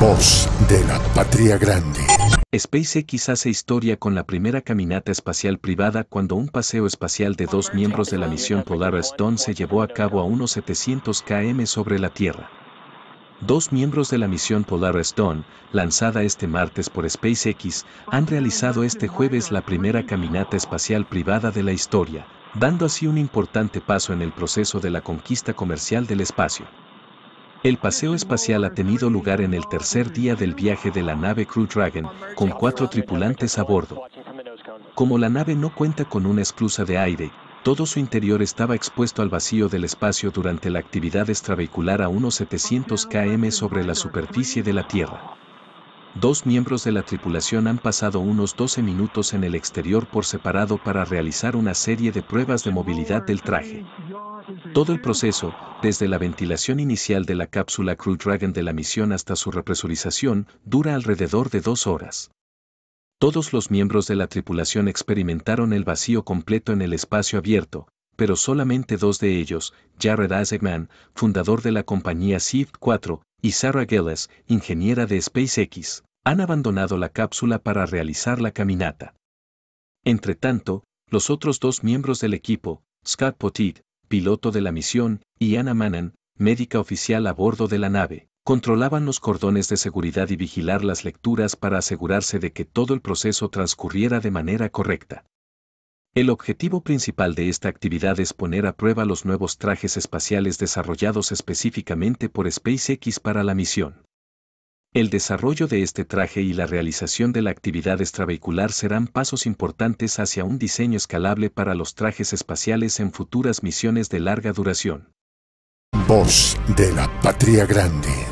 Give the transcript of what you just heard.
Voz de la Patria Grande. SpaceX hace historia con la primera caminata espacial privada cuando un paseo espacial de dos miembros de la misión Polar Stone se llevó a cabo a unos 700 km sobre la Tierra. Dos miembros de la misión Polar Stone, lanzada este martes por SpaceX, han realizado este jueves la primera caminata espacial privada de la historia, dando así un importante paso en el proceso de la conquista comercial del espacio. El paseo espacial ha tenido lugar en el tercer día del viaje de la nave Crew Dragon, con cuatro tripulantes a bordo. Como la nave no cuenta con una esclusa de aire, todo su interior estaba expuesto al vacío del espacio durante la actividad extravehicular a unos 700 km sobre la superficie de la Tierra. Dos miembros de la tripulación han pasado unos 12 minutos en el exterior por separado para realizar una serie de pruebas de movilidad del traje. Todo el proceso, desde la ventilación inicial de la cápsula Crew Dragon de la misión hasta su represurización, dura alrededor de dos horas. Todos los miembros de la tripulación experimentaron el vacío completo en el espacio abierto, pero solamente dos de ellos, Jared Isaacman, fundador de la compañía Sift 4, y Sarah Gillis, ingeniera de SpaceX, han abandonado la cápsula para realizar la caminata. Entretanto, los otros dos miembros del equipo, Scott Potit, piloto de la misión, y Anna Manan, médica oficial a bordo de la nave, controlaban los cordones de seguridad y vigilar las lecturas para asegurarse de que todo el proceso transcurriera de manera correcta. El objetivo principal de esta actividad es poner a prueba los nuevos trajes espaciales desarrollados específicamente por SpaceX para la misión. El desarrollo de este traje y la realización de la actividad extravehicular serán pasos importantes hacia un diseño escalable para los trajes espaciales en futuras misiones de larga duración. Voz de la Patria Grande.